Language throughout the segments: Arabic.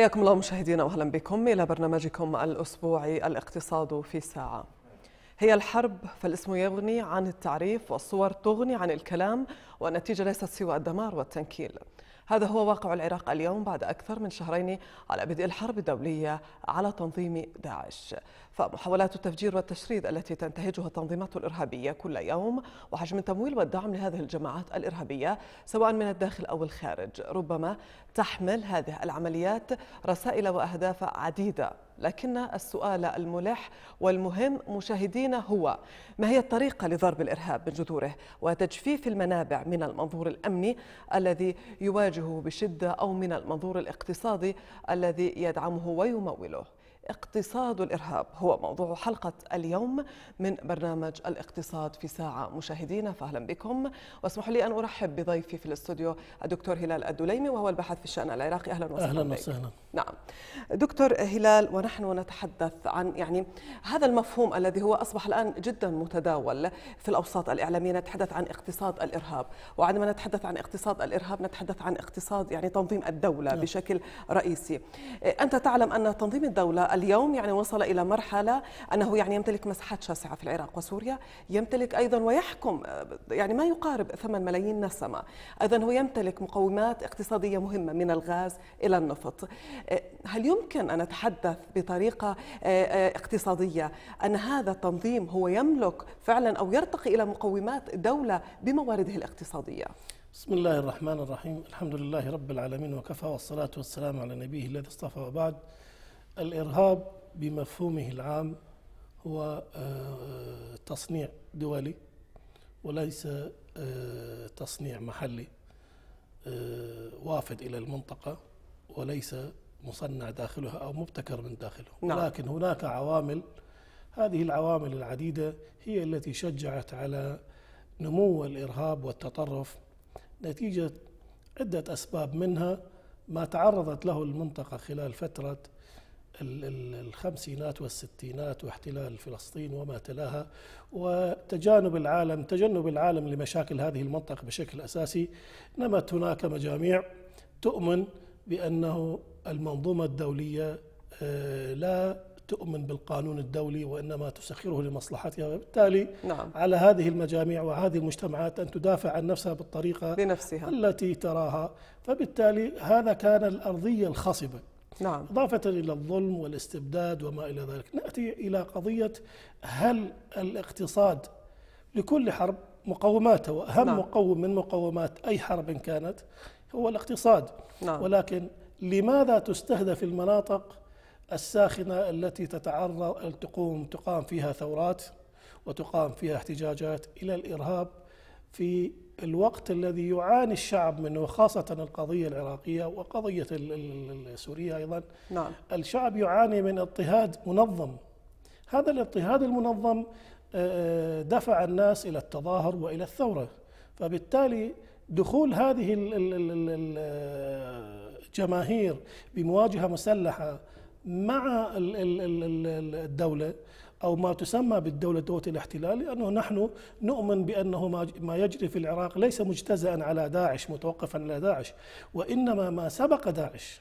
حياكم الله مشاهدينا واهلا بكم الى برنامجكم الاسبوعي الاقتصاد في ساعه. هي الحرب فالاسم يغني عن التعريف والصور تغني عن الكلام والنتيجه ليست سوى الدمار والتنكيل. هذا هو واقع العراق اليوم بعد أكثر من شهرين على بدء الحرب الدولية على تنظيم داعش فمحاولات التفجير والتشريد التي تنتهجها التنظيمات الإرهابية كل يوم وحجم التمويل والدعم لهذه الجماعات الإرهابية سواء من الداخل أو الخارج ربما تحمل هذه العمليات رسائل وأهداف عديدة لكن السؤال الملح والمهم مشاهدينا هو ما هي الطريقة لضرب الإرهاب من جذوره وتجفيف المنابع من المنظور الأمني الذي يواجهه بشدة أو من المنظور الاقتصادي الذي يدعمه ويموله اقتصاد الإرهاب هو موضوع حلقة اليوم من برنامج الاقتصاد في ساعة مشاهدينا فأهلا بكم واسمحوا لي أن أرحب بضيفي في الاستوديو الدكتور هلال الدليمي وهو الباحث في الشأن العراقي أهلا وسهلا أهلا وسهلا نعم دكتور هلال ونحن نتحدث عن يعني هذا المفهوم الذي هو أصبح الآن جدا متداول في الأوساط الإعلامية نتحدث عن اقتصاد الإرهاب وعندما نتحدث عن اقتصاد الإرهاب نتحدث عن اقتصاد يعني تنظيم الدولة نعم. بشكل رئيسي أنت تعلم أن تنظيم الدولة اليوم يعني وصل إلى مرحلة أنه يعني يمتلك مساحات شاسعة في العراق وسوريا يمتلك أيضا ويحكم يعني ما يقارب 8 ملايين نسمة أيضا هو يمتلك مقومات اقتصادية مهمة من الغاز إلى النفط هل يمكن أن أتحدث بطريقة آه، آه، اقتصادية أن هذا التنظيم هو يملك فعلا أو يرتقي إلى مقومات دولة بموارده الاقتصادية بسم الله الرحمن الرحيم الحمد لله رب العالمين وكفى والصلاة والسلام على نبيه الذي اصطفى وبعد الإرهاب بمفهومه العام هو آه، تصنيع دولي وليس آه، تصنيع محلي آه، وافد إلى المنطقة وليس مصنع داخلها أو مبتكر من داخله نعم. لكن هناك عوامل هذه العوامل العديدة هي التي شجعت على نمو الإرهاب والتطرف نتيجة عدة أسباب منها ما تعرضت له المنطقة خلال فترة الخمسينات والستينات واحتلال فلسطين وما تلاها وتجانب العالم تجنب العالم لمشاكل هذه المنطقة بشكل أساسي نمت هناك مجاميع تؤمن بأنه المنظومة الدولية آه، لا تؤمن بالقانون الدولي وانما تسخره لمصلحتها وبالتالي نعم. على هذه المجاميع وهذه المجتمعات ان تدافع عن نفسها بالطريقه بنفسها التي تراها فبالتالي هذا كان الارضيه الخصبه نعم. إضافة إلى الظلم والاستبداد وما إلى ذلك نأتي إلى قضية هل الاقتصاد لكل حرب مقومات وأهم نعم. مقوم من مقومات أي حرب كانت هو الاقتصاد نعم. ولكن لماذا تستهدف المناطق الساخنة التي تتعرض تقوم تقام فيها ثورات وتقام فيها احتجاجات إلى الإرهاب في الوقت الذي يعاني الشعب منه خاصة القضية العراقية وقضية السورية أيضا نعم. الشعب يعاني من اضطهاد منظم هذا الاضطهاد المنظم آه، دفع الناس إلى التظاهر وإلى الثورة فبالتالي دخول هذه الجماهير بمواجهة مسلحة مع الدولة أو ما تسمى بالدولة دوت الاحتلال لأنه نحن نؤمن بأنه ما يجري في العراق ليس مجتزأ على داعش متوقفا على داعش وإنما ما سبق داعش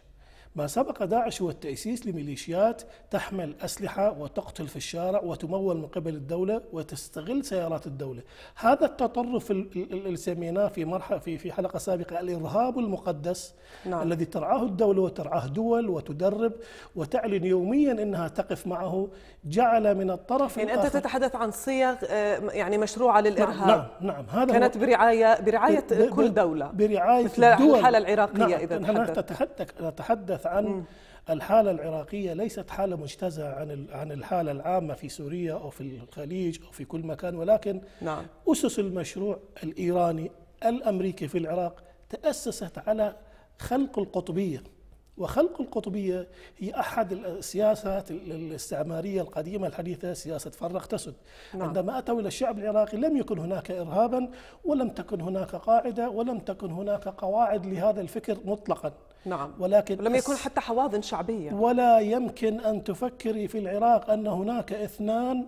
ما سبق داعش هو التأسيس لميليشيات تحمل أسلحة وتقتل في الشارع وتمول من قبل الدولة وتستغل سيارات الدولة هذا التطرف اللي سميناه في مرحلة في في حلقة سابقة الإرهاب المقدس نعم. الذي ترعاه الدولة وترعاه دول وتدرب وتعلن يوميا أنها تقف معه جعل من الطرف يعني أنت تتحدث عن صيغ آه، يعني مشروعة للإرهاب نعم نعم هذا كانت برعاية برعاية كل دولة برعاية مثل الدول. الحالة العراقية نعم. إذا نحن نتحدث نتحدث عن الحالة العراقية ليست حالة مجتزة عن عن الحالة العامة في سوريا أو في الخليج أو في كل مكان ولكن نعم. أسس المشروع الإيراني الأمريكي في العراق تأسست على خلق القطبية وخلق القطبية هي أحد السياسات الاستعمارية القديمة الحديثة سياسة فرق تسد نعم. عندما أتوا إلى الشعب العراقي لم يكن هناك إرهابا ولم تكن هناك قاعدة ولم تكن هناك قواعد لهذا الفكر مطلقا نعم ولكن لم يكن حتى حواضن شعبية ولا يمكن أن تفكري في العراق أن هناك اثنان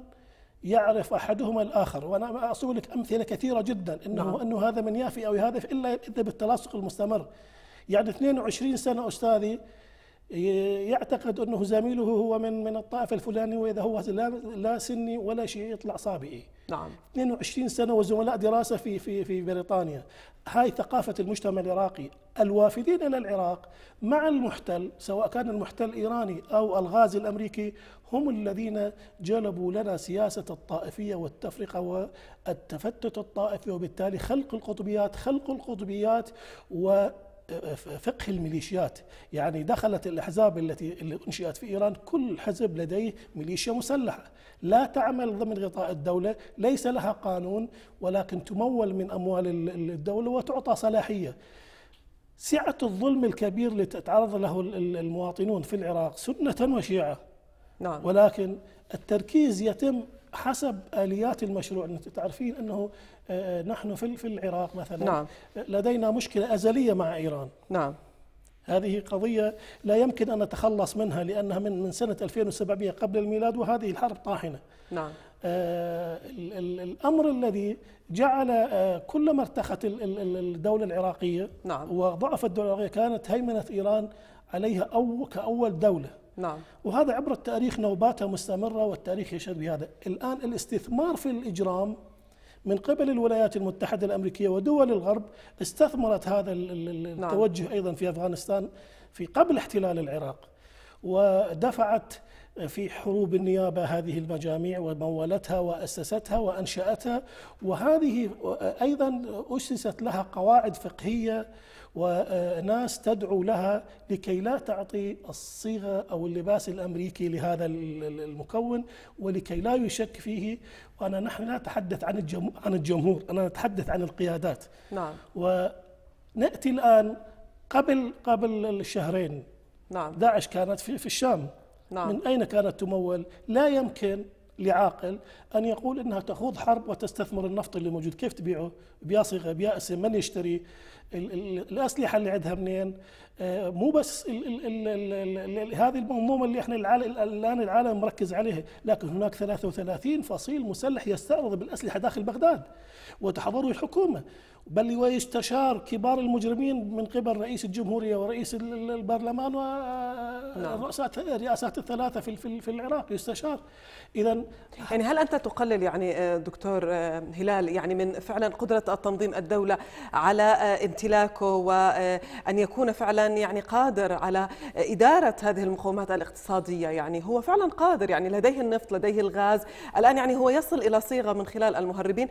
يعرف احدهما الاخر وانا اصول لك امثله كثيره جدا انه نعم. انه هذا من يافي او هذا الا اذا بالتلاصق المستمر يعني 22 سنة أستاذي يعتقد أنه زميله هو من من الطائفة الفلانية وإذا هو لا, لا سني ولا شيء يطلع صابئي نعم 22 سنة وزملاء دراسة في في في بريطانيا هاي ثقافة المجتمع العراقي الوافدين إلى العراق مع المحتل سواء كان المحتل الإيراني أو الغازي الأمريكي هم الذين جلبوا لنا سياسة الطائفية والتفرقة والتفتت الطائفي وبالتالي خلق القطبيات خلق القطبيات و فقه الميليشيات يعني دخلت الأحزاب التي أنشئت في إيران كل حزب لديه ميليشيا مسلحة لا تعمل ضمن غطاء الدولة ليس لها قانون ولكن تمول من أموال الدولة وتعطى صلاحية سعة الظلم الكبير اللي تتعرض له المواطنون في العراق سنة وشيعة نعم. ولكن التركيز يتم حسب اليات المشروع انت تعرفين انه آه، نحن في في العراق مثلا نعم. لدينا مشكله ازليه مع ايران نعم هذه قضية لا يمكن أن نتخلص منها لأنها من من سنة 2700 قبل الميلاد وهذه الحرب طاحنة. نعم. آه الأمر الذي جعل آه كلما ارتخت الدولة العراقية نعم. وضعفت الدولة العراقية كانت هيمنة إيران عليها أو كأول دولة. نعم وهذا عبر التاريخ نوباته مستمرة والتاريخ يشهد بهذا الآن الاستثمار في الإجرام من قبل الولايات المتحدة الأمريكية ودول الغرب استثمرت هذا نعم. التوجه نعم. أيضا في أفغانستان في قبل احتلال العراق ودفعت في حروب النيابة هذه المجاميع ومولتها وأسستها وأنشأتها وهذه أيضا أسست لها قواعد فقهية وناس تدعو لها لكي لا تعطي الصيغة أو اللباس الأمريكي لهذا المكون ولكي لا يشك فيه وأنا نحن لا نتحدث عن عن الجمهور أنا نتحدث عن القيادات نعم ونأتي الآن قبل قبل الشهرين نعم داعش كانت في, في الشام نعم. من أين كانت تمول لا يمكن لعاقل أن يقول أنها تخوض حرب وتستثمر النفط اللي موجود كيف تبيعه بيا صيغة بيا اسم من يشتري الأسلحة اللي عندها منين آه، مو بس هذه المنظومه اللي احنا الان العالم مركز عليها، لكن هناك 33 فصيل مسلح يستعرض بالاسلحه داخل بغداد وتحضره الحكومه، بل ويستشار كبار المجرمين من قبل رئيس الجمهوريه ورئيس البرلمان ورؤساء آه، نعم. الرئاسات الثلاثه في في العراق يستشار. اذا يعني هل انت تقلل يعني آه، دكتور هلال يعني من فعلا قدره التنظيم الدوله على امتلاكه وان يكون فعلا يعني قادر على إدارة هذه المقومات الاقتصادية يعني هو فعلا قادر يعني لديه النفط لديه الغاز الآن يعني هو يصل إلى صيغة من خلال المهربين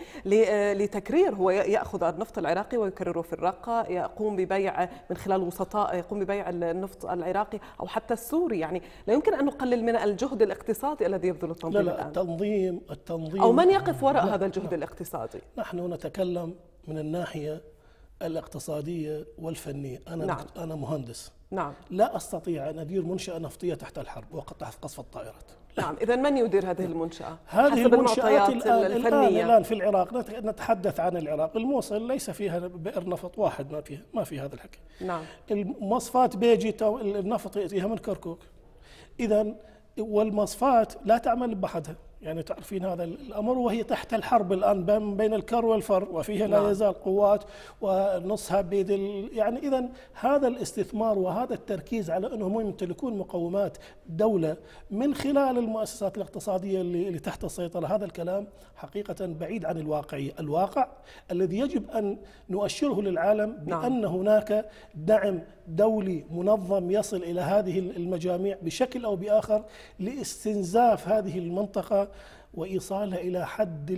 لتكرير هو يأخذ النفط العراقي ويكرره في الرقة يقوم ببيع من خلال وسطاء يقوم ببيع النفط العراقي أو حتى السوري يعني لا يمكن أن نقلل من الجهد الاقتصادي الذي يبذله التنظيم لا لا الآن. التنظيم التنظيم أو من يقف وراء هذا الجهد لا الاقتصادي نحن نتكلم من الناحية الاقتصاديه والفنيه انا نعم. انا مهندس نعم لا استطيع ان ادير منشاه نفطيه تحت الحرب وقطع قصف الطائرات نعم اذا من يدير هذه المنشاه هذه المنشات الآن, الفنية. الان في العراق نتحدث عن العراق الموصل ليس فيها بئر نفط واحد ما فيها ما في هذا الحكي نعم المصفات بيجي النفط ياتيها من كركوك اذا والمصفات لا تعمل بحدها يعني تعرفين هذا الأمر وهي تحت الحرب الآن بين الكر والفر وفيها لا نعم. يزال قوات ونصها بيد يعني إذا هذا الاستثمار وهذا التركيز على أنهم يمتلكون مقومات دولة من خلال المؤسسات الاقتصادية اللي, اللي تحت السيطرة هذا الكلام حقيقة بعيد عن الواقعية الواقع الذي يجب أن نؤشره للعالم نعم. بأن نعم. هناك دعم دولي منظم يصل إلى هذه المجاميع بشكل أو بآخر لاستنزاف هذه المنطقة وإيصالها إلى حد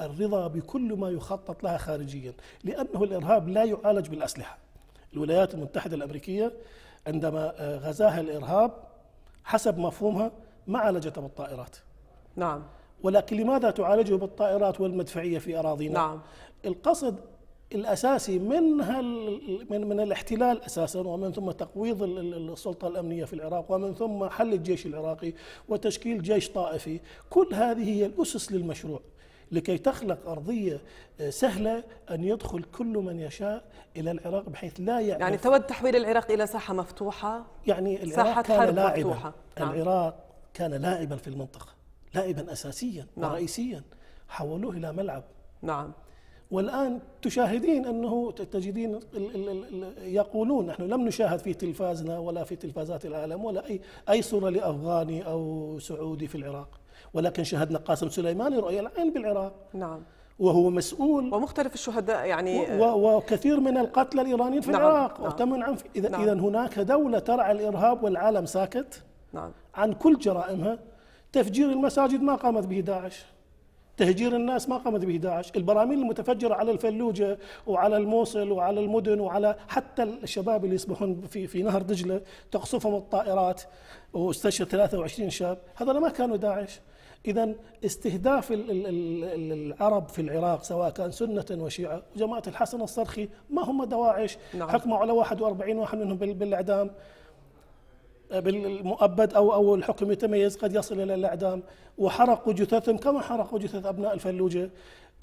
الرضا بكل ما يخطط لها خارجيا لأنه الإرهاب لا يعالج بالأسلحة الولايات المتحدة الأمريكية عندما آه، غزاها الإرهاب حسب مفهومها ما عالجتها بالطائرات نعم ولكن لماذا تعالجه بالطائرات والمدفعية في أراضينا نعم القصد الاساسي من من من الاحتلال اساسا ومن ثم تقويض السلطه الامنيه في العراق ومن ثم حل الجيش العراقي وتشكيل جيش طائفي، كل هذه هي الاسس للمشروع. لكي تخلق ارضيه آه، سهله ان يدخل كل من يشاء الى العراق بحيث لا يعرف يعني تود تحويل العراق الى ساحه مفتوحه يعني العراق ساحه كان حرب لاعبا مفتوحه نعم. العراق كان لاعبا في المنطقه لاعبا اساسيا نعم. ورئيسيا حولوه الى ملعب نعم والآن تشاهدين أنه تجدين يقولون نحن لم نشاهد في تلفازنا ولا في تلفازات العالم ولا أي, أي صورة لأفغاني أو سعودي في العراق ولكن شاهدنا قاسم سليماني رؤيا العين بالعراق نعم وهو مسؤول ومختلف الشهداء يعني وكثير من القتلى الإيرانيين في نعم العراق نعم وتم عن نعم إذا, نعم إذا هناك دولة ترعى الإرهاب والعالم ساكت نعم عن كل جرائمها تفجير المساجد ما قامت به داعش تهجير الناس ما قامت به داعش البراميل المتفجرة على الفلوجة وعلى الموصل وعلى المدن وعلى حتى الشباب اللي يصبحون في, في نهر دجلة تقصفهم الطائرات واستشهد 23 شاب هذول ما كانوا داعش إذا استهداف العرب في العراق سواء كان سنة وشيعة وجماعة الحسن الصرخي ما هم دواعش نعم. حكموا على 41 واحد منهم بالإعدام بالمؤبد او او الحكم يتميز قد يصل الى الاعدام وحرقوا جثثهم كما حرقوا جثث ابناء الفلوجه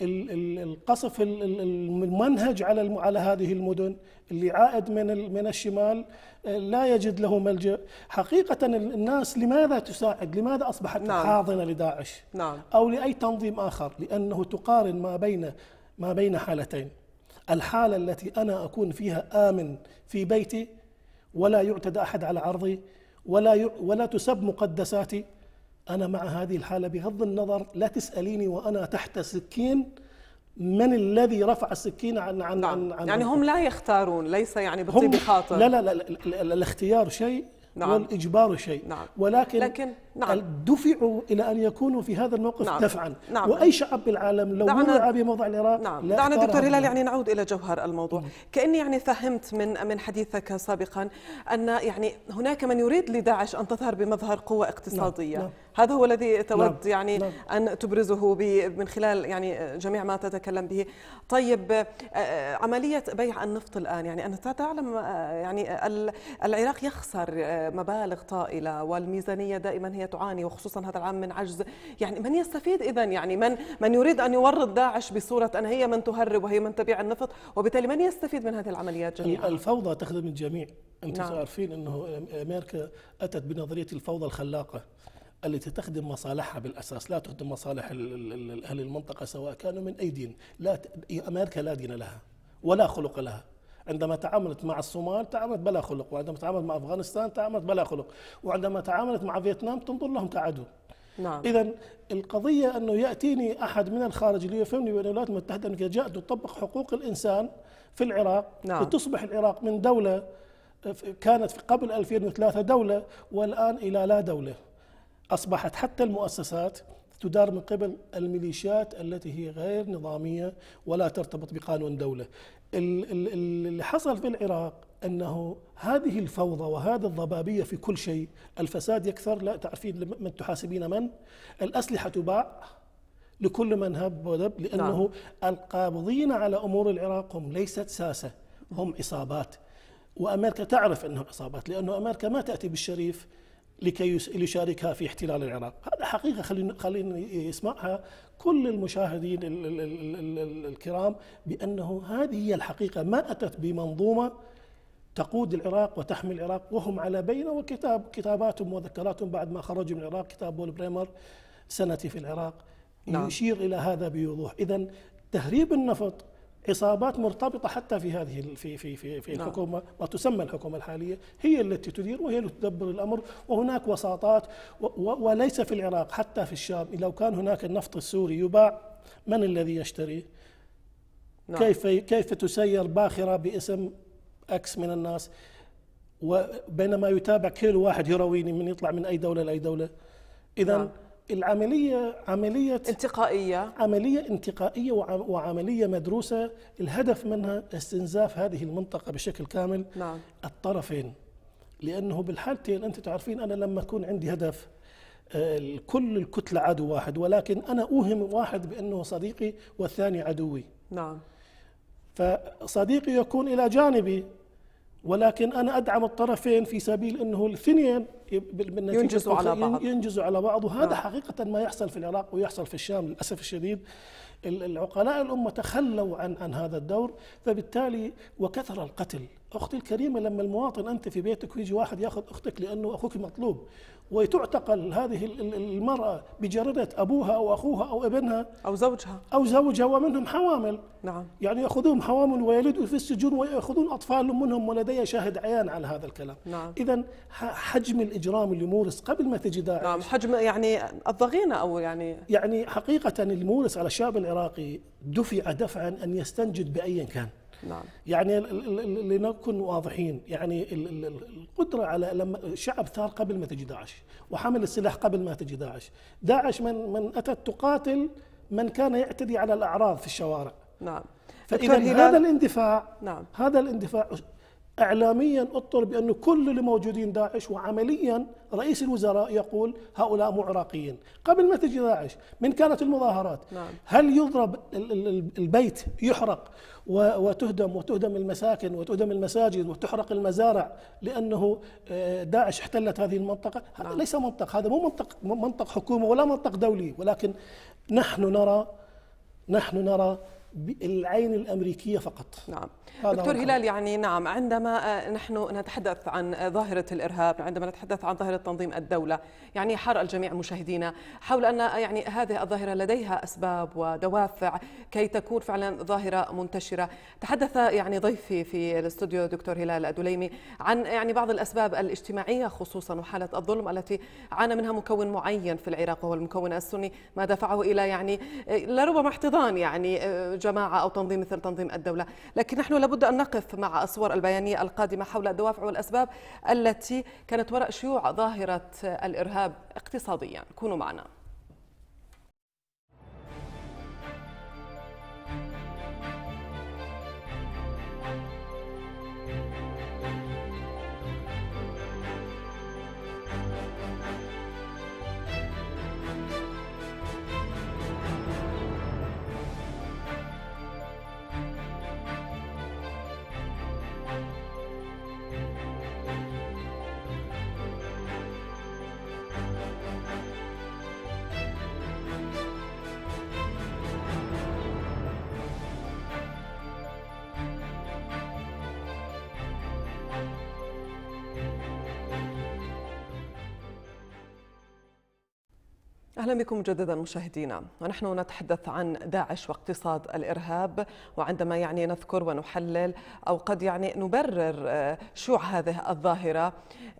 القصف الممنهج على على هذه المدن اللي عائد من من الشمال آه، لا يجد له ملجا حقيقه الناس لماذا تساعد لماذا اصبحت نعم. حاضنه لداعش نعم. او لاي تنظيم اخر لانه تقارن ما بين ما بين حالتين الحاله التي انا اكون فيها امن في بيتي ولا يعتدى احد على عرضي ولا ولا تسب مقدساتي انا مع هذه الحاله بغض النظر لا تساليني وانا تحت سكين من الذي رفع السكين عن عن, نعم. عن, عن يعني هم لا يختارون ليس يعني بطيب خاطر لا لا لا, لا, لا, لا الاختيار شيء نعم. والاجبار شيء نعم. ولكن لكن نعم. دفعوا إلى أن يكونوا في هذا الموقف نعم. دفعا نعم. وأي شعب بالعالم لو دعنا وضع بموضع العراق نعم. دعنا دكتور هلال يعني نعود إلى جوهر الموضوع نعم. كأني يعني فهمت من من حديثك سابقا أن يعني هناك من يريد لداعش أن تظهر بمظهر قوة نعم. اقتصادية نعم. نعم. هذا هو الذي نعم. تود نعم. يعني نعم. أن تبرزه من خلال يعني جميع ما تتكلم به طيب آه، آه، عملية بيع النفط الآن يعني أنت تعلم آه، يعني العراق يخسر مبالغ طائلة والميزانية دائما هي تعاني وخصوصا هذا العام من عجز يعني من يستفيد إذا يعني من من يريد أن يورط داعش بصورة أن هي من تهرب وهي من تبيع النفط وبالتالي من يستفيد من هذه العمليات جميعا الفوضى تخدم الجميع أنتم نعم. عارفين أنه أمريكا أتت بنظرية الفوضى الخلاقة التي تخدم مصالحها بالاساس لا تخدم مصالح اهل المنطقه سواء كانوا من اي دين لا امريكا لا دين لها ولا خلق لها عندما تعاملت مع الصومال تعاملت بلا خلق وعندما تعاملت مع أفغانستان تعاملت بلا خلق وعندما تعاملت مع فيتنام تنظر لهم كعدو نعم. إذا القضية أنه يأتيني أحد من الخارج ليفهمني بأن الولايات المتحدة أنك جاءت تطبق حقوق الإنسان في العراق نعم. لتصبح العراق من دولة كانت في قبل 2003 دولة والآن إلى لا دولة أصبحت حتى المؤسسات تدار من قبل الميليشيات التي هي غير نظامية ولا ترتبط بقانون دولة اللي حصل في العراق انه هذه الفوضى وهذه الضبابيه في كل شيء، الفساد يكثر لا تعرفين من تحاسبين من؟ الاسلحه تباع لكل من هب ودب لانه نعم. القابضين على امور العراق هم ليست ساسه هم عصابات وامريكا تعرف انهم عصابات لانه امريكا ما تاتي بالشريف لكي يشاركها في احتلال العراق هذا حقيقة خلينا خلينا يسمعها كل المشاهدين الكرام بأنه هذه هي الحقيقة ما أتت بمنظومة تقود العراق وتحمي العراق وهم على بينه وكتاب كتاباتهم وذكراتهم بعد ما خرجوا من العراق كتاب بول بريمر سنتي في العراق نعم. يشير إلى هذا بوضوح إذا تهريب النفط عصابات مرتبطه حتى في هذه في في في, في نعم. الحكومه ما تسمى الحكومه الحاليه هي التي تدير وهي التي تدبر الامر وهناك وساطات وليس في العراق حتى في الشام لو كان هناك النفط السوري يباع من الذي يشتريه؟ نعم. كيف كيف تسير باخره باسم اكس من الناس وبينما يتابع كيلو واحد هيرويني من يطلع من اي دوله لاي دوله اذا نعم. العملية عملية انتقائية عملية انتقائية وعملية مدروسة الهدف منها استنزاف هذه المنطقة بشكل كامل نعم. الطرفين لأنه بالحالتين أنت تعرفين أنا لما أكون عندي هدف آه، كل الكتلة عدو واحد ولكن أنا أوهم واحد بأنه صديقي والثاني عدوي نعم فصديقي يكون إلى جانبي ولكن انا ادعم الطرفين في سبيل انه الاثنين ينجزوا على بعض ينجزوا على بعض وهذا آه. حقيقه ما يحصل في العراق ويحصل في الشام للاسف الشديد العقلاء الامه تخلوا عن عن هذا الدور فبالتالي وكثر القتل اختي الكريمه لما المواطن انت في بيتك ويجي واحد ياخذ اختك لانه اخوك مطلوب وتعتقل هذه المراه بجرده ابوها او اخوها او ابنها او زوجها او زوجها ومنهم حوامل نعم يعني ياخذوهم حوامل ويلدوا في السجون وياخذون أطفال منهم ولدي شاهد عيان على هذا الكلام نعم اذا حجم الاجرام اللي مورس قبل ما تجي داعش نعم حجم يعني الضغينه او يعني يعني حقيقه المورس على الشعب العراقي دفع دفعا ان يستنجد بايا كان نعم. يعني لنكن واضحين يعني القدرة على لما شعب ثار قبل ما تجي داعش وحمل السلاح قبل ما تجي داعش داعش من, من أتت تقاتل من كان يعتدي على الأعراض في الشوارع نعم فإذا هذا الاندفاع نعم. هذا الاندفاع اعلاميا اطر بانه كل اللي موجودين داعش وعمليا رئيس الوزراء يقول هؤلاء معراقيين قبل ما تجي داعش من كانت المظاهرات نعم. هل يضرب البيت يحرق وتهدم وتهدم المساكن وتهدم المساجد وتحرق المزارع لانه آه، داعش احتلت هذه المنطقه هذا نعم. ليس منطق هذا مو منطق منطق حكومه ولا منطق دولي ولكن نحن نرى نحن نرى العين الامريكيه فقط. نعم. دكتور هلال يعني نعم عندما آه، نحن نتحدث عن ظاهره الارهاب، عندما نتحدث عن ظاهره تنظيم الدوله، يعني حار الجميع مشاهدينا حول ان آه، يعني هذه الظاهره لديها اسباب ودوافع كي تكون فعلا ظاهره منتشره. تحدث يعني ضيفي في الاستوديو دكتور هلال الدليمي عن يعني بعض الاسباب الاجتماعيه خصوصا وحاله الظلم التي عانى منها مكون معين في العراق وهو المكون السني ما دفعه الى يعني آه، لربما احتضان يعني جماعة أو تنظيم مثل تنظيم الدولة لكن نحن لابد أن نقف مع الصور البيانية القادمة حول الدوافع والأسباب التي كانت وراء شيوع ظاهرة الإرهاب اقتصاديا كونوا معنا أهلا بكم مجددا مشاهدينا ونحن نتحدث عن داعش واقتصاد الإرهاب وعندما يعني نذكر ونحلل أو قد يعني نبرر آه، شوع هذه الظاهرة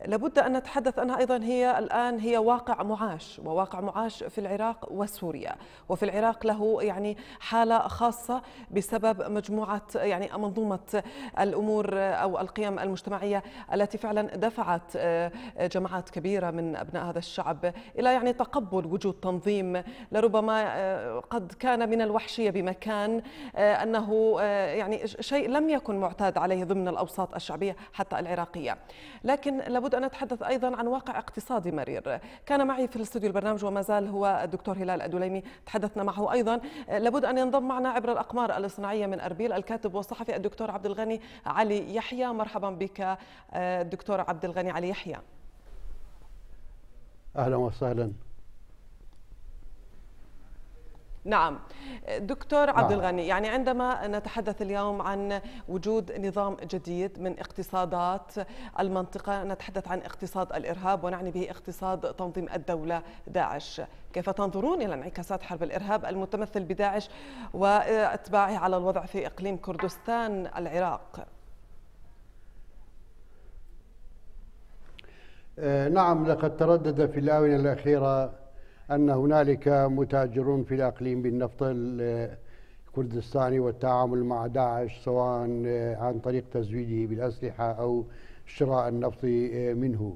لابد أن نتحدث أنها أيضا هي الآن هي واقع معاش وواقع معاش في العراق وسوريا وفي العراق له يعني حالة خاصة بسبب مجموعة يعني منظومة الأمور آه، أو القيم المجتمعية التي فعلا دفعت آه، جماعات كبيرة من أبناء هذا الشعب إلى يعني تقبل وجود التنظيم لربما آه، قد كان من الوحشية بمكان آه، أنه آه، يعني شيء لم يكن معتاد عليه ضمن الأوساط الشعبية حتى العراقية لكن لابد أن أتحدث أيضا عن واقع اقتصادي مرير كان معي في الاستوديو البرنامج وما زال هو الدكتور هلال الدليمي تحدثنا معه أيضا لابد أن ينضم معنا عبر الأقمار الصناعية من أربيل الكاتب والصحفي الدكتور عبد الغني علي يحيى مرحبا بك الدكتور عبد الغني علي يحيى اهلا وسهلا نعم دكتور عبد نعم. الغني يعني عندما نتحدث اليوم عن وجود نظام جديد من اقتصادات المنطقة نتحدث عن اقتصاد الإرهاب ونعني به اقتصاد تنظيم الدولة داعش كيف تنظرون إلى انعكاسات حرب الإرهاب المتمثل بداعش وأتباعه على الوضع في إقليم كردستان العراق آه، نعم لقد تردد في الآونة الأخيرة أن هنالك متاجرون في الأقليم بالنفط الكردستاني والتعامل مع داعش سواء عن طريق تزويده بالأسلحة أو شراء النفط منه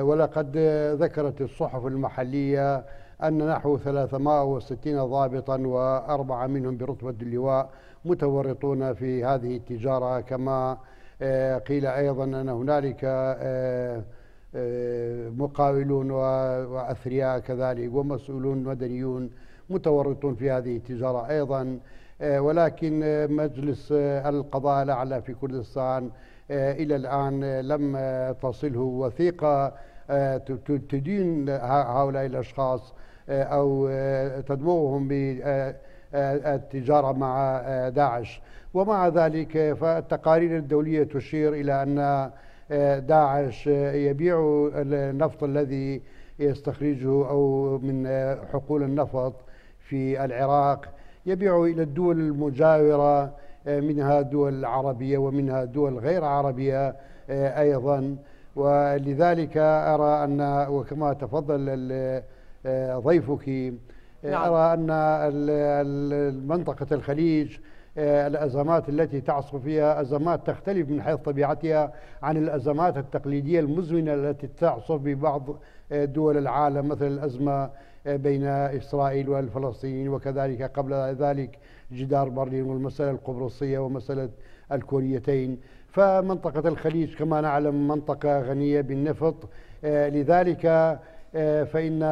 ولقد ذكرت الصحف المحلية أن نحو 360 ضابطا وأربعة منهم برتبة اللواء متورطون في هذه التجارة كما قيل أيضا أن هنالك مقاولون وأثرياء كذلك ومسؤولون مدنيون متورطون في هذه التجارة أيضا آه، ولكن مجلس آه، القضاء الأعلى في كردستان آه، إلى الآن لم تصله وثيقة تدين هؤلاء الأشخاص أو تدمغهم بالتجارة مع داعش ومع ذلك فالتقارير الدولية تشير إلى أن داعش آه، يبيع النفط الذي يستخرجه أو من آه، حقول النفط في العراق يبيع إلى الدول المجاورة آه، منها دول عربية ومنها دول غير عربية أيضا ولذلك أرى أن وكما تفضل ضيفك نعم. أرى أن منطقة الخليج آه، الأزمات التي تعصف فيها أزمات تختلف من حيث طبيعتها عن الأزمات التقليدية المزمنة التي تعصف ببعض آه، دول العالم مثل الأزمة آه، بين إسرائيل والفلسطينيين وكذلك قبل ذلك جدار برلين والمسألة القبرصية ومسألة الكوريتين فمنطقة الخليج كما نعلم منطقة غنية بالنفط لذلك آه، فإن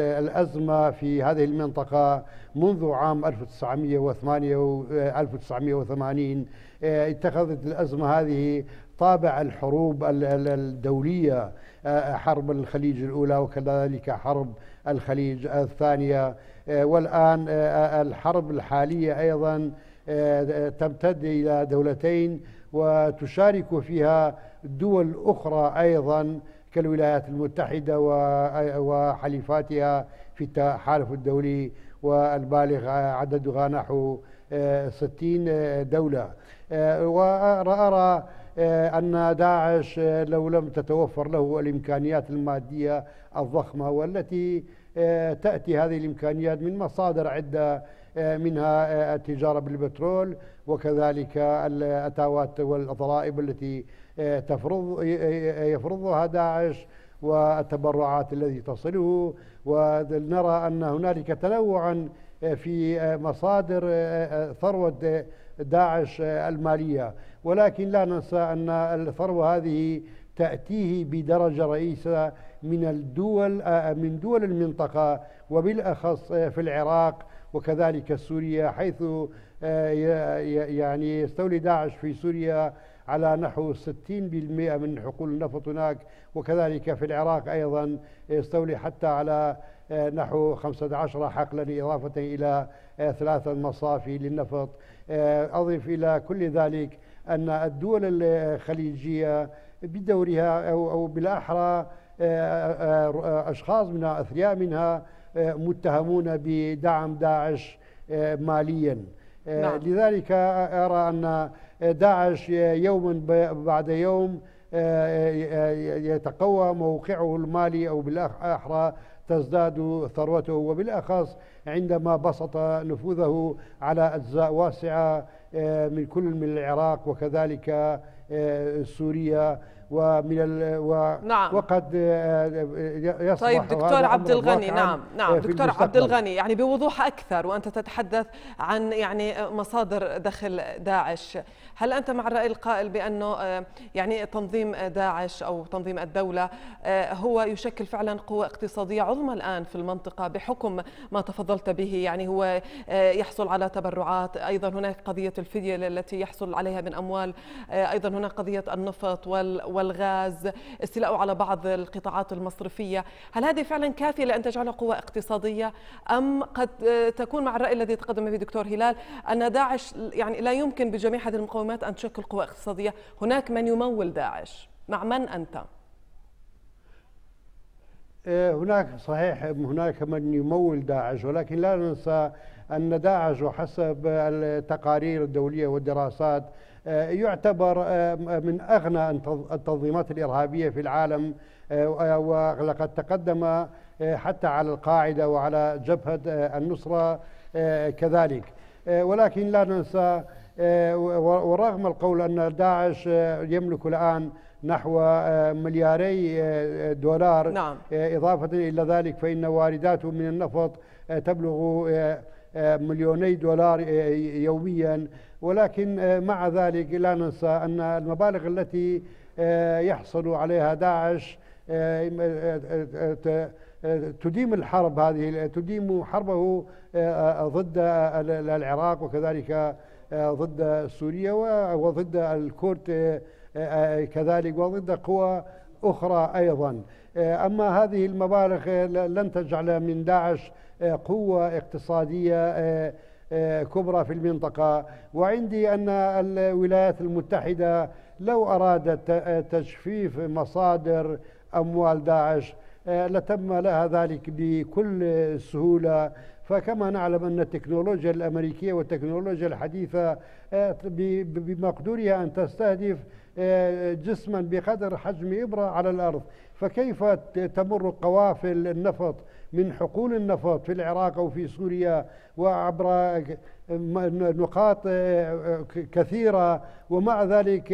الأزمة في هذه المنطقة منذ عام 1980 آه، آه، اتخذت الأزمة هذه طابع الحروب الدولية حرب الخليج الأولى وكذلك حرب الخليج الثانية والآن الحرب الحالية أيضا تمتد إلى دولتين وتشارك فيها دول أخرى أيضا كالولايات المتحدة وحليفاتها في التحالف الدولي والبالغ عددها نحو 60 آه، آه، دولة آه، وأرى أن داعش لو لم تتوفر له الإمكانيات المادية الضخمة والتي تأتي هذه الإمكانيات من مصادر عدة منها التجارة بالبترول وكذلك الأتاوات والضرائب التي تفرض يفرضها داعش والتبرعات التي تصله ونرى أن هنالك تنوعا في مصادر ثروة داعش المالية ولكن لا ننسى أن الثروة هذه تأتيه بدرجة رئيسة من الدول من دول المنطقة وبالأخص في العراق وكذلك سوريا حيث آه، يعني يستولي داعش في سوريا على نحو 60% من حقول النفط هناك وكذلك في العراق أيضا يستولي حتى على آه، نحو 15 حقلا إضافة إلى آه، ثلاثة مصافي للنفط آه، أضف إلى كل ذلك أن الدول الخليجية بدورها أو, أو بالأحرى أشخاص منها أثرياء منها متهمون بدعم داعش ماليا نعم. لذلك أرى أن داعش يوما بعد يوم آه، آه، يتقوى موقعه المالي أو بالأحرى تزداد ثروته وبالأخص عندما بسط نفوذه على أجزاء واسعة آه، من كل من العراق وكذلك سوريا ومن ال و نعم. وقد يصبح طيب دكتور عبد الغني نعم نعم دكتور عبد الغني يعني بوضوح اكثر وانت تتحدث عن يعني مصادر دخل داعش هل أنت مع الرأي القائل بأنه آه، يعني تنظيم داعش أو تنظيم الدولة آه، هو يشكل فعلا قوة اقتصادية عظمى الآن في المنطقة بحكم ما تفضلت به يعني هو آه، يحصل على تبرعات أيضا هناك قضية الفدية التي يحصل عليها من أموال أيضا هناك قضية النفط والغاز استيلاءه على بعض القطاعات المصرفية هل هذه فعلا كافية لأن تجعلها قوة اقتصادية أم قد تكون مع الرأي الذي تقدم به دكتور هلال أن داعش يعني لا يمكن بجميع هذه المقومات المقاومات أن تشكل قوى اقتصادية هناك من يمول داعش مع من أنت؟ إيه، هناك صحيح هناك من يمول داعش ولكن لا ننسى أن داعش وحسب التقارير الدولية والدراسات إيه، يعتبر إيه، من أغنى التنظيمات الإرهابية في العالم ولقد تقدم حتى على القاعدة وعلى جبهة النصرة كذلك ولكن لا ننسى آه، ورغم القول أن داعش آه، يملك الآن نحو آه، ملياري دولار نعم. إضافة إلى ذلك فإن وارداته من النفط تبلغ مليوني دولار يوميا ولكن مع ذلك لا ننسى أن المبالغ التي يحصل عليها داعش تديم الحرب هذه تديم حربه ضد العراق وكذلك ضد سوريا وضد الكورت آه، آه، كذلك وضد قوى أخرى أيضا آه، أما هذه المبالغ لن تجعل من داعش قوة اقتصادية كبرى في المنطقة وعندي أن الولايات المتحدة لو أرادت تجفيف مصادر أموال داعش لتم لها ذلك بكل سهولة فكما نعلم أن التكنولوجيا الأمريكية والتكنولوجيا الحديثة آه، بمقدورها أن تستهدف آه، جسما بقدر حجم إبرة على الأرض فكيف تمر قوافل النفط من حقول النفط في العراق أو في سوريا وعبر آه، نقاط كثيرة ومع ذلك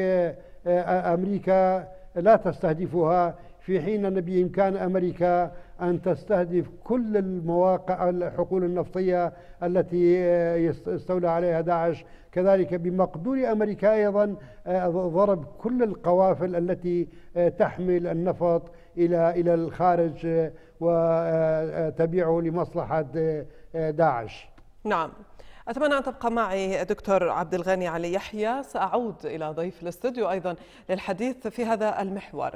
أمريكا لا تستهدفها في حين أن بإمكان أمريكا أن تستهدف كل المواقع الحقول النفطية التي استولى آه، عليها داعش كذلك بمقدور أمريكا أيضا آه، ضرب كل القوافل التي آه، تحمل النفط إلى إلى الخارج وتبيعه لمصلحة داعش نعم أتمنى أن تبقى معي دكتور عبد الغني علي يحيى سأعود إلى ضيف الاستوديو أيضا للحديث في هذا المحور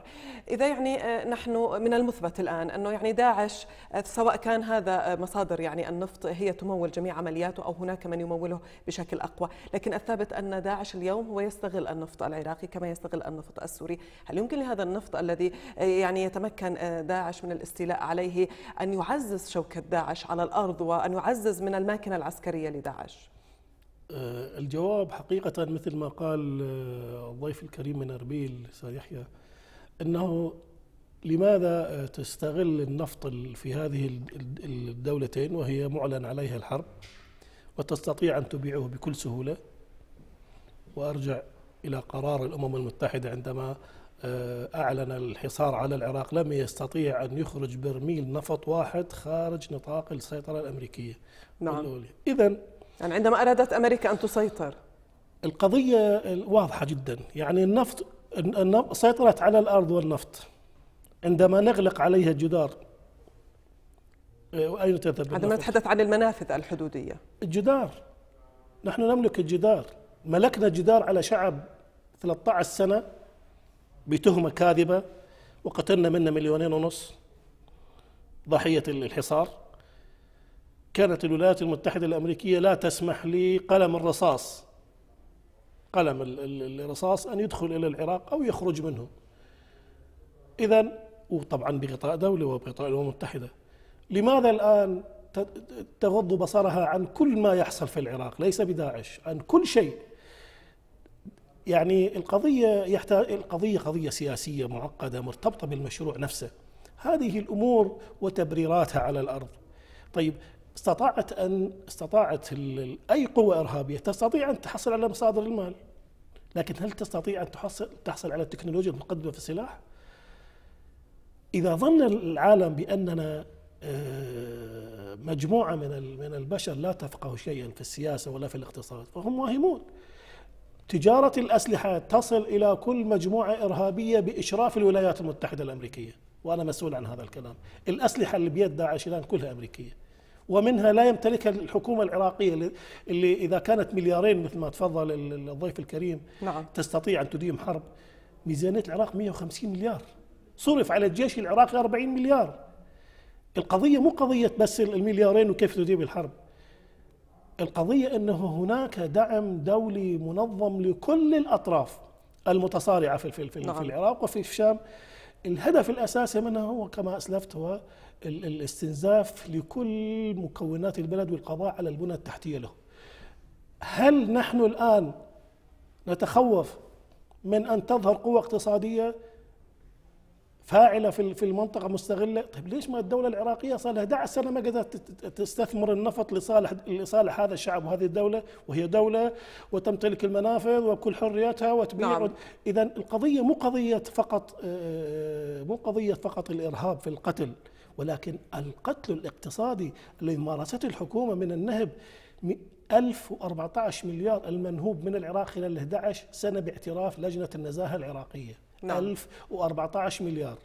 إذا يعني آه، نحن من المثبت الآن أنه يعني داعش آه، سواء كان هذا آه، مصادر يعني النفط هي تمول جميع عملياته أو هناك من يموله بشكل أقوى لكن الثابت أن داعش اليوم هو يستغل النفط العراقي كما يستغل النفط السوري هل يمكن لهذا النفط الذي يعني يتمكن داعش من الاستيلاء عليه أن يعزز شوكة داعش على الأرض وأن يعزز من الماكنة العسكرية لداعش 2019 آه، الجواب حقيقة مثل ما قال آه، الضيف الكريم من أربيل سيد يحيى أنه لماذا آه، تستغل النفط في هذه الدولتين وهي معلن عليها الحرب وتستطيع أن تبيعه بكل سهولة وأرجع إلى قرار الأمم المتحدة عندما أعلن الحصار على العراق لم يستطيع أن يخرج برميل نفط واحد خارج نطاق السيطرة الأمريكية نعم إذا يعني عندما أرادت أمريكا أن تسيطر القضية واضحة جدا يعني النفط سيطرت على الأرض والنفط عندما نغلق عليها الجدار أين تذهب عندما نتحدث عن المنافذ الحدودية الجدار نحن نملك الجدار ملكنا الجدار على شعب 13 سنة بتهمة كاذبة وقتلنا منا مليونين ونص ضحية الحصار كانت الولايات المتحدة الأمريكية لا تسمح لقلم الرصاص قلم الرصاص أن يدخل إلى العراق أو يخرج منه إذا وطبعا بغطاء دولة وبغطاء الأمم المتحدة لماذا الآن تغض بصرها عن كل ما يحصل في العراق ليس بداعش عن كل شيء يعني القضية يحتاج القضية قضية سياسية معقدة مرتبطة بالمشروع نفسه هذه الأمور وتبريراتها على الأرض طيب استطاعت ان استطاعت اي قوه ارهابيه تستطيع ان تحصل على مصادر المال لكن هل تستطيع ان تحصل تحصل على التكنولوجيا المتقدمه في السلاح؟ اذا ظن العالم باننا آه، مجموعه من من البشر لا تفقه شيئا في السياسه ولا في الاقتصاد فهم واهمون. تجاره الاسلحه تصل الى كل مجموعه ارهابيه باشراف الولايات المتحده الامريكيه وانا مسؤول عن هذا الكلام. الاسلحه اللي بيد داعش الان كلها امريكيه. ومنها لا يمتلكها الحكومة العراقية اللي إذا كانت مليارين مثل ما تفضل الضيف الكريم نعم. تستطيع أن تديم حرب ميزانية العراق 150 مليار صرف على الجيش العراقي 40 مليار القضية مو قضية بس المليارين وكيف تديم الحرب القضية أنه هناك دعم دولي منظم لكل الأطراف المتصارعة في, في, في, نعم. في العراق وفي الشام الهدف الأساسي منها هو كما أسلفت هو الاستنزاف لكل مكونات البلد والقضاء على البنى التحتية له هل نحن الآن نتخوف من أن تظهر قوة اقتصادية فاعلة في المنطقة مستغلة طيب ليش ما الدولة العراقية صار لها 11 سنة ما قدرت تستثمر النفط لصالح لصالح هذا الشعب وهذه الدولة وهي دولة وتمتلك المنافذ وكل حريتها وتبيع نعم. إذا القضية مو قضية فقط آه، مو قضية فقط الإرهاب في القتل ولكن القتل الاقتصادي الذي مارسته الحكومة من النهب 1014 مليار المنهوب من العراق خلال 11 سنة باعتراف لجنة النزاهة العراقية نعم. 1014 مليار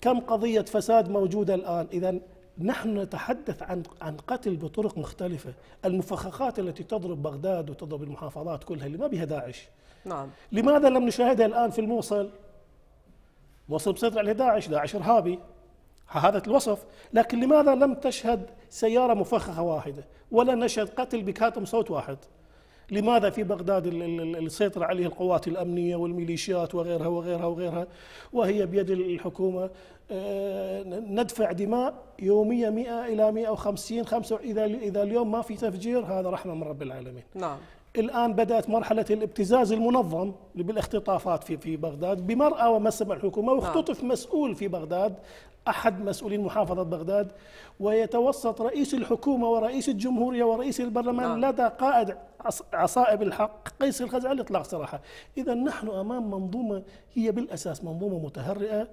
كم قضية فساد موجودة الآن إذا نحن نتحدث عن عن قتل بطرق مختلفة، المفخخات التي تضرب بغداد وتضرب المحافظات كلها اللي ما بها داعش. نعم. لماذا لم نشاهدها الآن في الموصل؟ موصل مسيطر عليه داعش، داعش إرهابي. هذا الوصف لكن لماذا لم تشهد سيارة مفخخة واحدة ولا نشهد قتل بكاتم صوت واحد لماذا في بغداد السيطرة عليه القوات الأمنية والميليشيات وغيرها وغيرها وغيرها وهي بيد الحكومة آه، ندفع دماء يومية 100 إلى 150 خمسة إذا إذا اليوم ما في تفجير هذا رحمة من رب العالمين نعم الآن بدأت مرحلة الابتزاز المنظم بالاختطافات في بغداد بمرأة ومسمع الحكومة نعم. واختطف مسؤول في بغداد أحد مسؤولين محافظة بغداد ويتوسط رئيس الحكومة ورئيس الجمهورية ورئيس البرلمان نعم. لدى قائد عصائب الحق قيس الخزعلي اطلاق صراحة إذا نحن أمام منظومة هي بالأساس منظومة متهرئة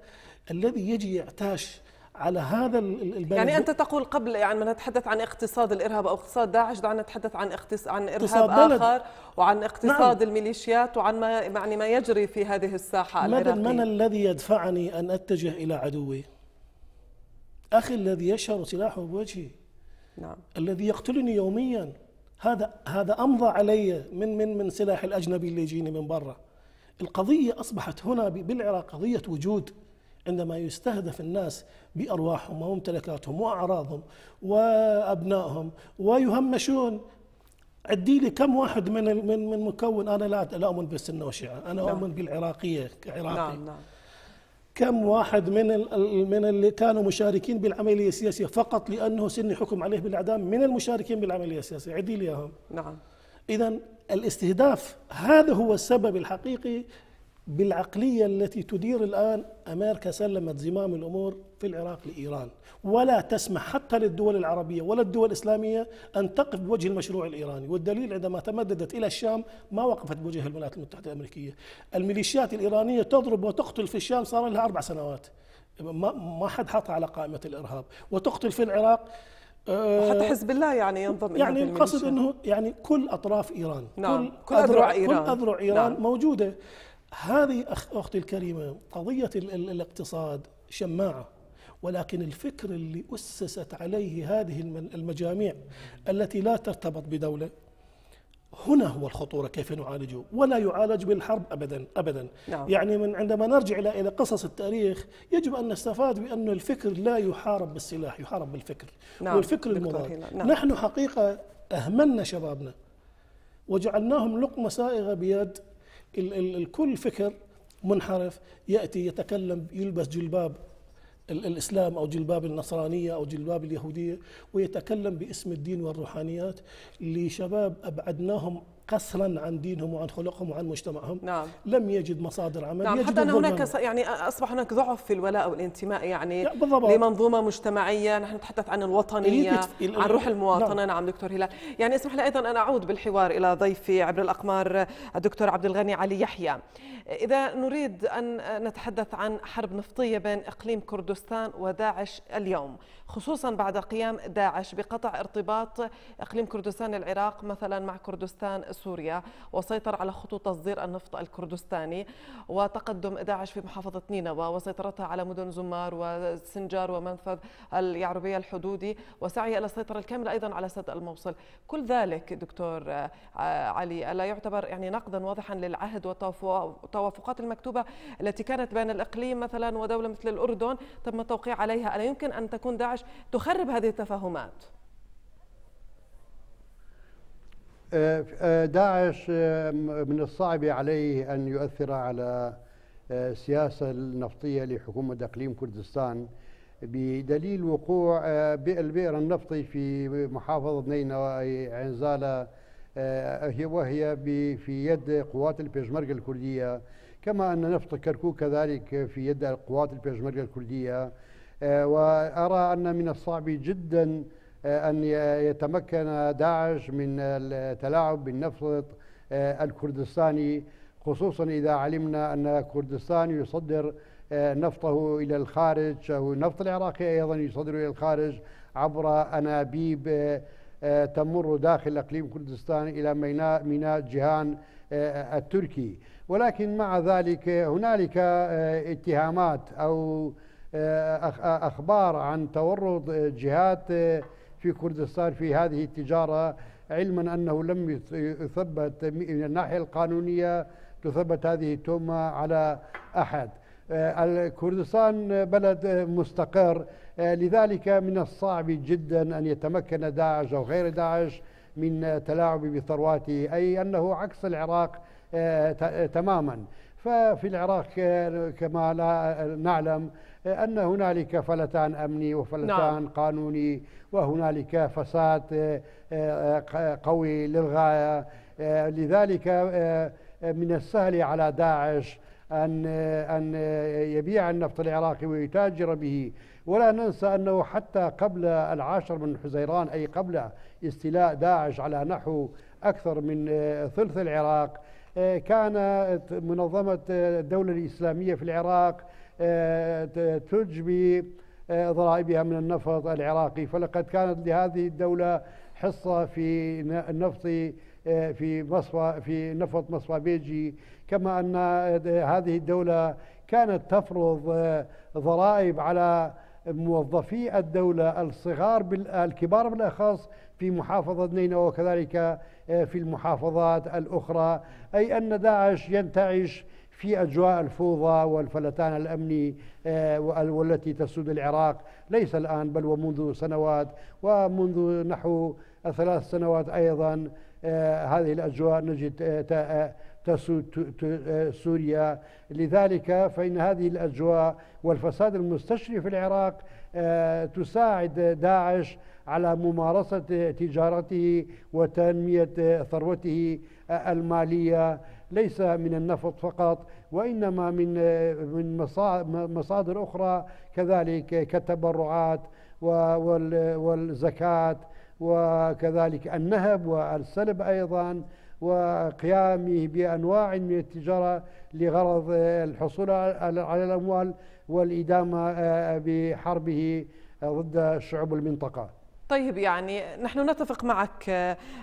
الذي يجي يعتاش على هذا البلد يعني انت تقول قبل يعني ما نتحدث عن اقتصاد الارهاب او اقتصاد داعش دعنا نتحدث عن اقتص... عن ارهاب بلد. اخر وعن نعم. اقتصاد نعم. الميليشيات وعن ما يعني ما يجري في هذه الساحه العراقيه من الذي يدفعني ان اتجه الى عدوي أخي الذي يشهر سلاحه بوجهي نعم. الذي يقتلني يوميا هذا هذا أمضى علي من من من سلاح الأجنبي اللي يجيني من برا القضية أصبحت هنا بالعراق قضية وجود عندما يستهدف الناس بأرواحهم وممتلكاتهم وأعراضهم وأبنائهم ويهمشون عدي لي كم واحد من من من مكون انا لا لا اؤمن بالسنه والشيعه، انا نعم. اؤمن بالعراقيه كعراقي نعم نعم كم واحد من من اللي كانوا مشاركين بالعمليه السياسيه فقط لانه سن حكم عليه بالاعدام من المشاركين بالعمليه السياسيه عدي لي اياهم نعم اذا الاستهداف هذا هو السبب الحقيقي بالعقليه التي تدير الان امريكا سلمت زمام الامور في العراق لإيران ولا تسمح حتى للدول العربية ولا الدول الإسلامية أن تقف بوجه المشروع الإيراني والدليل عندما تمددت إلى الشام ما وقفت بوجه الولايات المتحدة الأمريكية الميليشيات الإيرانية تضرب وتقتل في الشام صار لها أربع سنوات ما حد حاطها على قائمة الإرهاب وتقتل في العراق آه، حتى حزب الله يعني ينضم يعني القصد انه يعني كل اطراف ايران نعم. كل اذرع ايران كل اذرع نعم. ايران نعم. موجوده هذه اختي الكريمه قضيه الاقتصاد شماعه ولكن الفكر اللي أسست عليه هذه المجاميع التي لا ترتبط بدولة هنا هو الخطورة كيف نعالجه ولا يعالج بالحرب أبدا أبدا نعم. يعني من عندما نرجع إلى إلى قصص التاريخ يجب أن نستفاد بأن الفكر لا يحارب بالسلاح يحارب بالفكر نعم. والفكر المضاد نعم. نحن حقيقة أهملنا شبابنا وجعلناهم لقمة سائغة بيد الكل فكر منحرف يأتي يتكلم يلبس جلباب الإسلام أو جلباب النصرانية أو جلباب اليهودية ويتكلم باسم الدين والروحانيات لشباب أبعدناهم قصرا عن دينهم وعن خلقهم وعن مجتمعهم نعم. لم يجد مصادر عمل نعم حتى أن هناك يعني أصبح هناك ضعف في الولاء والانتماء يعني بالضبط. لمنظومة مجتمعية نحن نتحدث عن الوطنية إيه، عن إيه، روح إيه، المواطنة نعم. نعم دكتور هلال يعني اسمح لي أيضا أن أعود بالحوار إلى ضيفي عبر الأقمار الدكتور عبد الغني علي يحيى إذا نريد أن نتحدث عن حرب نفطية بين إقليم كردستان وداعش اليوم خصوصا بعد قيام داعش بقطع ارتباط اقليم كردستان العراق مثلا مع كردستان سوريا وسيطر على خطوط تصدير النفط الكردستاني وتقدم داعش في محافظه نينوى وسيطرتها على مدن زمار وسنجار ومنفذ اليعربيه الحدودي وسعي الى السيطره الكامله ايضا على سد الموصل كل ذلك دكتور علي الا يعتبر يعني نقدا واضحا للعهد والتوافقات المكتوبه التي كانت بين الاقليم مثلا ودوله مثل الاردن تم التوقيع عليها الا يمكن ان تكون داعش تخرب هذه التفاهمات أه، أه، داعش أه، من الصعب عليه أن يؤثر على السياسة النفطية لحكومة إقليم كردستان بدليل وقوع البئر النفطي في محافظة نينوى عنزالة وهي في يد قوات البيجمرق الكردية كما أن نفط كركوك كذلك في يد قوات البيجمرق الكردية آه، وأرى أن من الصعب جدا آه، أن يتمكن داعش من التلاعب بالنفط آه، الكردستاني خصوصا إذا علمنا أن كردستان يصدر نفطه إلى الخارج والنفط العراقي أيضا يصدر إلى الخارج عبر أنابيب تمر داخل أقليم كردستان إلى ميناء ميناء جيهان التركي ولكن مع ذلك هنالك اتهامات أو آه، آه، أخبار عن تورط آه، جهات في كردستان في هذه التجارة علما أنه لم يثبت من الناحية القانونية تثبت هذه التهمة على أحد كردستان بلد مستقر لذلك من الصعب جدا أن يتمكن داعش أو غير داعش من تلاعب بثرواته أي أنه عكس العراق تماما ففي العراق كما لا نعلم أن هنالك فلتان أمني وفلتان نعم. قانوني وهنالك فساد آه، آه، قوي للغاية آه، لذلك من السهل على داعش أن أن يبيع النفط العراقي ويتاجر به ولا ننسى أنه حتى قبل العاشر من حزيران أي قبل استيلاء داعش على نحو أكثر من ثلث العراق كانت منظمة الدولة الإسلامية في العراق آه، تجبي آه، ضرائبها من النفط العراقي فلقد كانت لهذه الدولة حصة في النفط آه، في مصفى في نفط مصفى بيجي كما أن هذه الدولة كانت تفرض ضرائب على موظفي الدولة الصغار الكبار بالأخص في محافظة نينوى وكذلك في المحافظات الأخرى أي أن داعش ينتعش في أجواء الفوضى والفلتان الأمني آه، والتي تسود العراق ليس الآن بل ومنذ سنوات ومنذ نحو ثلاث سنوات أيضا آه، هذه الأجواء نجد آه، تسود سوريا لذلك فإن هذه الأجواء والفساد المستشري في العراق تساعد داعش على ممارسة تجارته وتنمية ثروته المالية ليس من النفط فقط وإنما من من مصادر أخرى كذلك كالتبرعات والزكاة وكذلك النهب والسلب أيضا وقيامه بأنواع من التجارة لغرض الحصول على الأموال والإدامة آه، بحربه ضد شعوب المنطقة طيب يعني نحن نتفق معك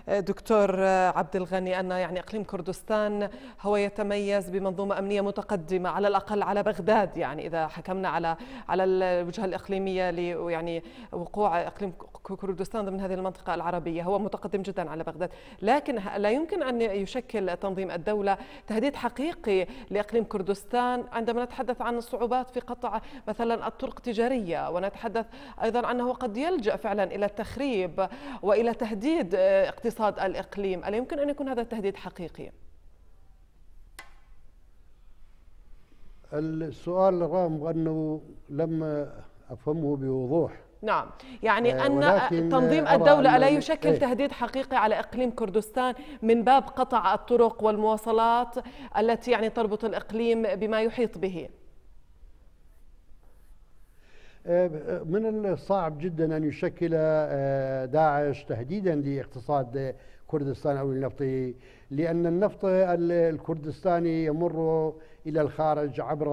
دكتور عبد الغني ان يعني اقليم كردستان هو يتميز بمنظومه امنيه متقدمه على الاقل على بغداد يعني اذا حكمنا على على الوجهه الاقليميه يعني وقوع اقليم كردستان ضمن هذه المنطقه العربيه هو متقدم جدا على بغداد لكن لا يمكن ان يشكل تنظيم الدوله تهديد حقيقي لاقليم كردستان عندما نتحدث عن الصعوبات في قطع مثلا الطرق التجاريه ونتحدث ايضا انه قد يلجا فعلا الى تخريب والى تهديد آه، اقتصاد الاقليم، الا يمكن ان يكون هذا التهديد حقيقي؟ السؤال رغم انه لم افهمه بوضوح نعم يعني آه، أن تنظيم الدولة ألا يشكل إيه؟ تهديد حقيقي على إقليم كردستان من باب قطع الطرق والمواصلات التي يعني تربط الإقليم بما يحيط به آه، آه، من الصعب جدا أن يشكل آه، داعش تهديدا لاقتصاد كردستان أو النفطي لأن النفط الكردستاني يمر إلى الخارج عبر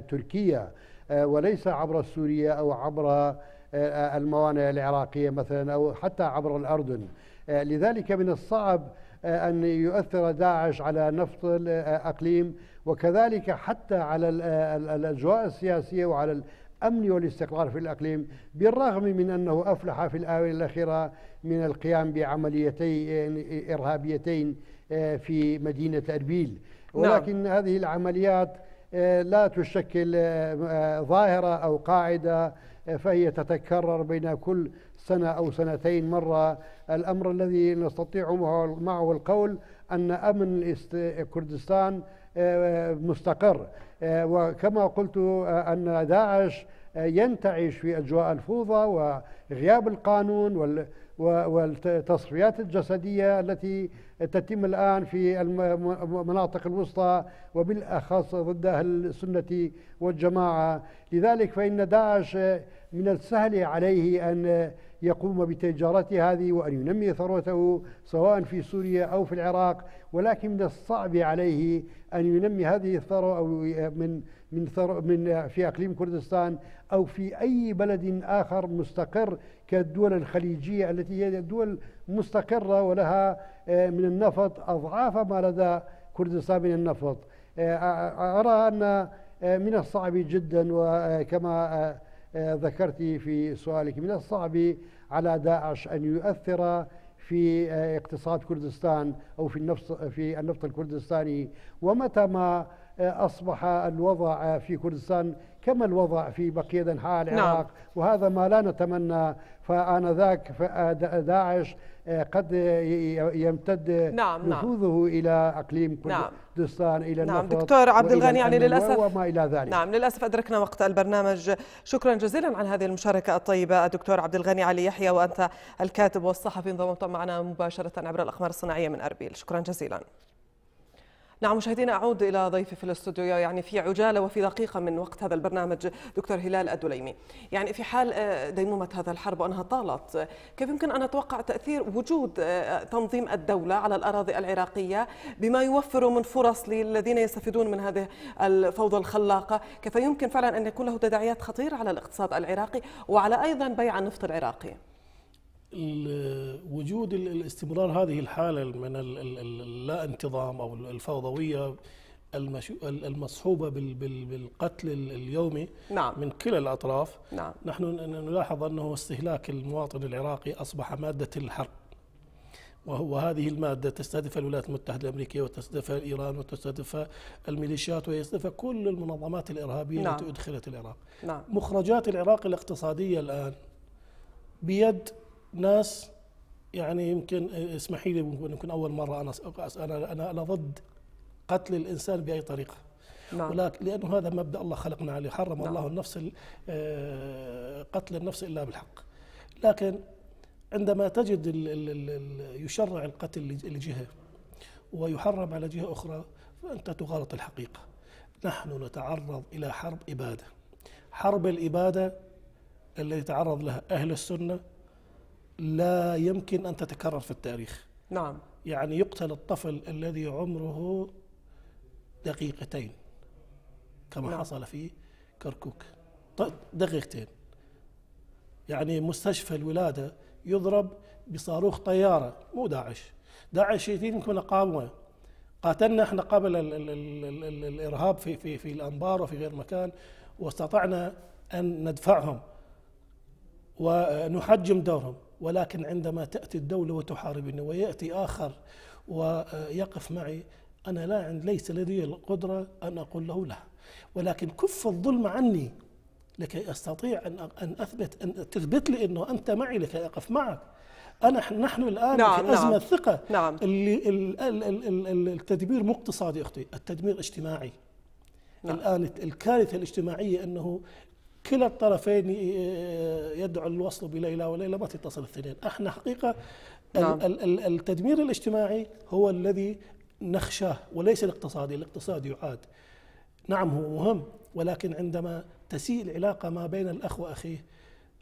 تركيا وليس عبر سوريا أو عبر الموانئ العراقية مثلا أو حتى عبر الأردن لذلك من الصعب أن يؤثر داعش على نفط الأقليم وكذلك حتى على الأجواء السياسية وعلى الأمن والاستقرار في الأقليم بالرغم من أنه أفلح في الآونة الأخيرة من القيام بعمليتين إرهابيتين آه، في مدينة أربيل نعم. ولكن نعم. هذه العمليات آه، لا تشكل آه، ظاهرة أو قاعدة فهي تتكرر بين كل سنة أو سنتين مرة الأمر الذي نستطيع معه القول أن أمن كردستان آه، مستقر آه، وكما قلت آه، أن داعش ينتعش في أجواء الفوضى وغياب القانون والتصفيات الجسدية التي تتم الآن في المناطق الوسطى وبالأخص ضد أهل السنة والجماعة لذلك فإن داعش من السهل عليه أن يقوم بتجارته هذه وأن ينمي ثروته سواء في سوريا أو في العراق ولكن من الصعب عليه أن ينمي هذه الثروة أو من من ثروة من في أقليم كردستان أو في أي بلد آخر مستقر كالدول الخليجية التي هي دول مستقرة ولها آه، من النفط أضعاف ما لدى كردستان من النفط آه، أرى أن آه، من الصعب جدا وكما ذكرت في سؤالك من الصعب على داعش أن يؤثر في آه، اقتصاد كردستان أو في النفط, في النفط الكردستاني ومتى ما آه، أصبح الوضع في كردستان كما الوضع في بقية أنحاء العراق نعم. وهذا ما لا نتمنى فآنذاك داعش قد يمتد نعم, نعم. نفوذه نعم. الى اقليم كردستان نعم. الى نعم دكتور عبد الغني يعني للاسف وما الى ذلك نعم للاسف ادركنا وقت البرنامج شكرا جزيلا عن هذه المشاركه الطيبه الدكتور عبد الغني علي يحيى وانت الكاتب والصحفي انضممت معنا مباشره عبر الاقمار الصناعيه من اربيل شكرا جزيلا نعم مشاهدينا اعود الى ضيفي في الاستوديو يعني في عجاله وفي دقيقه من وقت هذا البرنامج دكتور هلال الدليمي يعني في حال آه، ديمومه هذا الحرب وانها طالت آه، كيف يمكن ان نتوقع تاثير وجود آه، تنظيم الدوله على الاراضي العراقيه بما يوفر من فرص للذين يستفيدون من هذه الفوضى الخلاقه كيف يمكن فعلا ان يكون له تداعيات خطيره على الاقتصاد العراقي وعلى ايضا بيع النفط العراقي وجود الاستمرار هذه الحاله من اللا انتظام او الفوضويه المصحوبه بالقتل اليومي نعم. من كلا الاطراف نعم. نحن نلاحظ انه استهلاك المواطن العراقي اصبح ماده الحرب وهو هذه المادة تستهدف الولايات المتحدة الأمريكية وتستهدف إيران وتستهدف الميليشيات ويستهدف كل المنظمات الإرهابية نعم. التي أدخلت العراق نعم. مخرجات العراق الاقتصادية الآن بيد ناس يعني يمكن اسمحي لي يمكن اول مره انا انا انا, ضد قتل الانسان باي طريقه نعم. ولكن لانه هذا مبدا الله خلقنا عليه حرم نعم. الله النفس آه، قتل النفس الا بالحق لكن عندما تجد الـ الـ الـ يشرع القتل لجهه ويحرم على جهه اخرى فانت تغالط الحقيقه نحن نتعرض الى حرب اباده حرب الاباده التي تعرض لها اهل السنه لا يمكن أن تتكرر في التاريخ نعم يعني يقتل الطفل الذي عمره دقيقتين كما نعم. حصل في كركوك طيب، دقيقتين يعني مستشفى الولادة يضرب بصاروخ طيارة مو داعش داعش يكون قاموا قاتلنا احنا قبل الـ الـ الـ الـ الـ الارهاب في في في الانبار وفي غير مكان واستطعنا ان ندفعهم ونحجم دورهم ولكن عندما تأتي الدولة وتحاربني ويأتي آخر ويقف معي أنا لا ليس لدي القدرة أن أقول له لا ولكن كف الظلم عني لكي أستطيع أن أن أثبت أن تثبت لي أنه أنت معي لكي أقف معك أنا نحن الآن نعم في أزمة نعم ثقة نعم اللي ال ال ال التدمير مو اقتصادي أختي التدمير اجتماعي نعم الآن الكارثة الاجتماعية أنه كلا الطرفين آه، آه، يدعو الوصل بليلى وليلى ما تتصل الاثنين احنا حقيقة نعم. التدمير الاجتماعي هو الذي نخشاه وليس الاقتصادي الاقتصادي يعاد نعم هو مهم ولكن عندما تسيء العلاقة ما بين الأخ وأخيه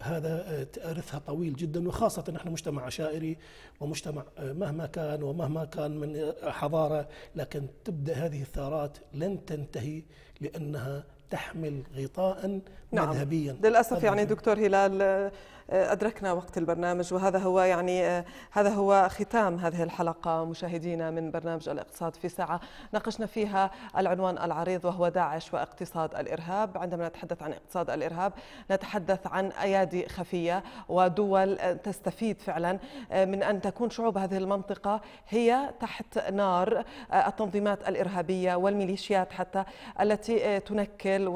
هذا آه، تأرثها طويل جدا وخاصة نحن مجتمع عشائري ومجتمع مهما كان ومهما كان من حضارة لكن تبدأ هذه الثارات لن تنتهي لأنها تحمل غطاء نعم. مذهبيا للاسف يعني دكتور هلال آه، أدركنا وقت البرنامج وهذا هو يعني آه، هذا هو ختام هذه الحلقة مشاهدينا من برنامج الاقتصاد في ساعة ناقشنا فيها العنوان العريض وهو داعش واقتصاد الإرهاب عندما نتحدث عن اقتصاد الإرهاب نتحدث عن أيادي خفية ودول تستفيد فعلا آه، من أن تكون شعوب هذه المنطقة هي تحت نار التنظيمات الإرهابية والميليشيات حتى التي تنكل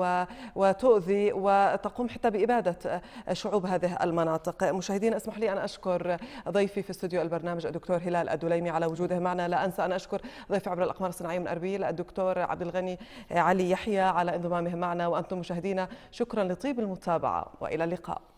وتؤذي وتقوم حتى بإبادة شعوب هذه المنطقة المناطق مشاهدين اسمح لي أن أشكر ضيفي في استوديو البرنامج الدكتور هلال الدليمي على وجوده معنا لا أنسى أن أشكر ضيفي عبر الأقمار الصناعية من أربيل الدكتور عبد الغني علي يحيى على انضمامه معنا وأنتم مشاهدينا شكرا لطيب المتابعة وإلى اللقاء